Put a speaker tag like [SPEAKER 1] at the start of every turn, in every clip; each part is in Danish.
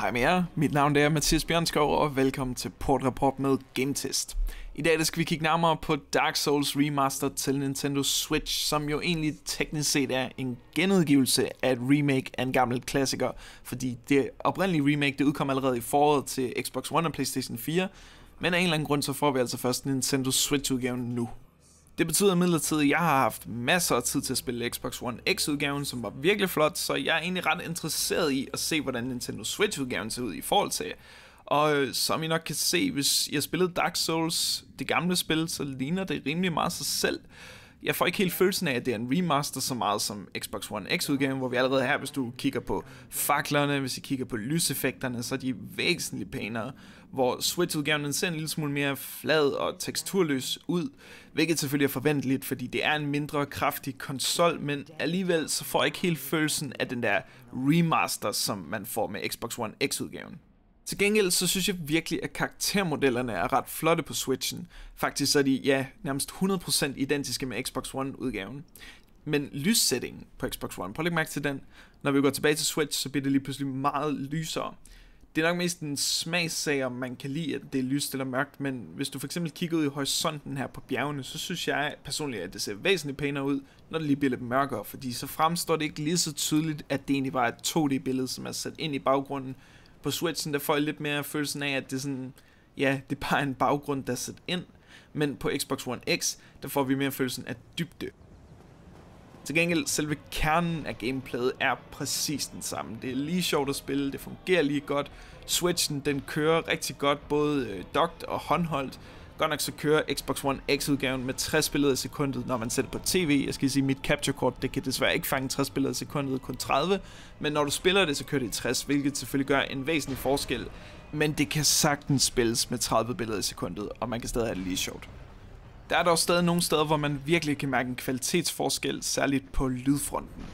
[SPEAKER 1] Hej med jer, mit navn er Mathias Bjørnskov, og velkommen til Port Report med GameTest. I dag skal vi kigge nærmere på Dark Souls Remaster til Nintendo Switch, som jo egentlig teknisk set er en genudgivelse af et remake af en gammel klassiker, fordi det oprindelige remake det udkom allerede i foråret til Xbox One og PlayStation 4, men af en eller anden grund så får vi altså først Nintendo Switch-udgaven nu. Det betyder imidlertid, at jeg har haft masser af tid til at spille Xbox One X-udgaven, som var virkelig flot, så jeg er egentlig ret interesseret i at se, hvordan Nintendo Switch-udgaven ser ud i forhold til. Og øh, som I nok kan se, hvis jeg spillede Dark Souls, det gamle spil, så ligner det rimelig meget sig selv jeg får ikke helt følelsen af, at det er en remaster så meget som Xbox One X-udgaven, hvor vi allerede her, hvis du kigger på faklerne, hvis du kigger på lyseffekterne, så er de væsentligt pænere, hvor Switch-udgaven ser en lille smule mere flad og teksturløs ud, hvilket selvfølgelig er forventeligt, fordi det er en mindre kraftig konsol, men alligevel så får jeg ikke helt følelsen af den der remaster, som man får med Xbox One X-udgaven. Til gengæld så synes jeg virkelig, at karaktermodellerne er ret flotte på Switchen. Faktisk så er de, ja, nærmest 100% identiske med Xbox One-udgaven. Men lyssætningen på Xbox One, prøv at mærke til den. Når vi går tilbage til Switch, så bliver det lige pludselig meget lysere. Det er nok mest en smagssag, om man kan lide, at det er lyst eller mørkt, men hvis du for eksempel kigger ud i horisonten her på bjergene, så synes jeg personligt, at det ser væsentligt pænere ud, når det lige bliver lidt mørkere, fordi så fremstår det ikke lige så tydeligt, at det egentlig var et 2D-billede, som er sat ind i baggrunden, på Switchen, der får jeg lidt mere følelsen af, at det er sådan, ja, det er bare en baggrund, der er sat ind. Men på Xbox One X, der får vi mere følelsen af dybde. Til gengæld, selve kernen af gameplayet er præcis den samme. Det er lige sjovt at spille, det fungerer lige godt. Switchen, den kører rigtig godt, både øh, docked og håndholdt. Godt nok så kører Xbox One X-udgaven med 60 billeder i sekundet, når man sætter på tv. Jeg skal sige, mit capture-kort, det kan desværre ikke fange 60 billeder i sekundet, kun 30. Men når du spiller det, så kører det i 60, hvilket selvfølgelig gør en væsentlig forskel. Men det kan sagtens spilles med 30 billeder i sekundet, og man kan stadig have det lige sjovt. Der er dog stadig nogle steder, hvor man virkelig kan mærke en kvalitetsforskel, særligt på lydfronten.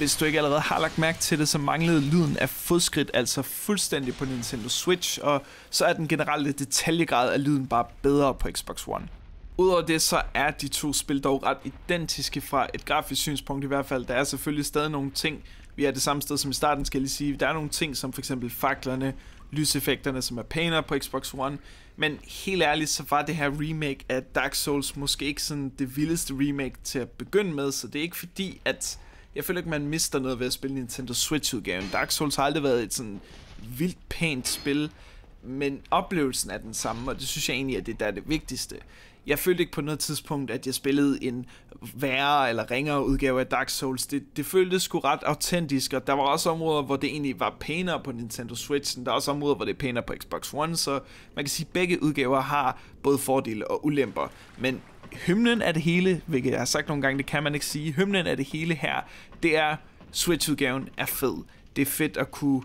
[SPEAKER 1] Hvis du ikke allerede har lagt mærke til det, så manglede lyden af fodskridt altså fuldstændig på Nintendo Switch, og så er den generelle detaljegrad af lyden bare bedre på Xbox One. Udover det, så er de to spil dog ret identiske fra et grafisk synspunkt i hvert fald. Der er selvfølgelig stadig nogle ting, vi er det samme sted som i starten, skal jeg lige sige. Der er nogle ting som for eksempel faklerne, lyseffekterne, som er pænere på Xbox One. Men helt ærligt, så var det her remake af Dark Souls måske ikke sådan det vildeste remake til at begynde med, så det er ikke fordi, at jeg føler ikke, man mister noget ved at spille Nintendo Switch-udgaven. Dark Souls har aldrig været et sådan vildt pænt spil, men oplevelsen er den samme, og det synes jeg egentlig at det, der er det vigtigste. Jeg følte ikke på noget tidspunkt, at jeg spillede en værre eller ringere udgave af Dark Souls. Det, det føltes sgu ret autentisk, og der var også områder, hvor det egentlig var pænere på Nintendo Switch, der er også områder, hvor det er pænere på Xbox One, så man kan sige, at begge udgaver har både fordele og ulemper, men hymnen er det hele, hvilket jeg har sagt nogle gange, det kan man ikke sige. Hymnen er det hele her. Det er, Switch-udgaven er fed. Det er fedt at kunne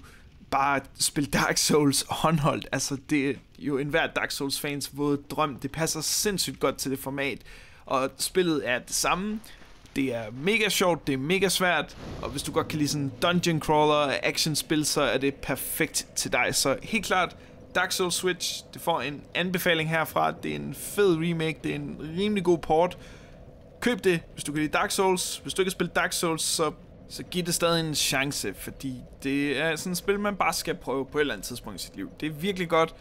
[SPEAKER 1] bare spille Dark Souls håndholdt. Altså, det er jo enhver Dark Souls-fans våde drøm. Det passer sindssygt godt til det format. Og spillet er det samme. Det er mega sjovt, det er mega svært, og hvis du godt kan lide sådan dungeon crawler action spil, så er det perfekt til dig. Så helt klart Dark Souls Switch. Det får en anbefaling herfra. Det er en fed remake. Det er en rimelig god port. Køb det, hvis du kan lide Dark Souls. Hvis du ikke har spillet Dark Souls, så, så giv det stadig en chance, fordi det er sådan et spil, man bare skal prøve på et eller andet tidspunkt i sit liv. Det er virkelig godt.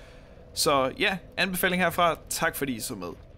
[SPEAKER 1] Så ja, anbefaling herfra. Tak fordi I så med.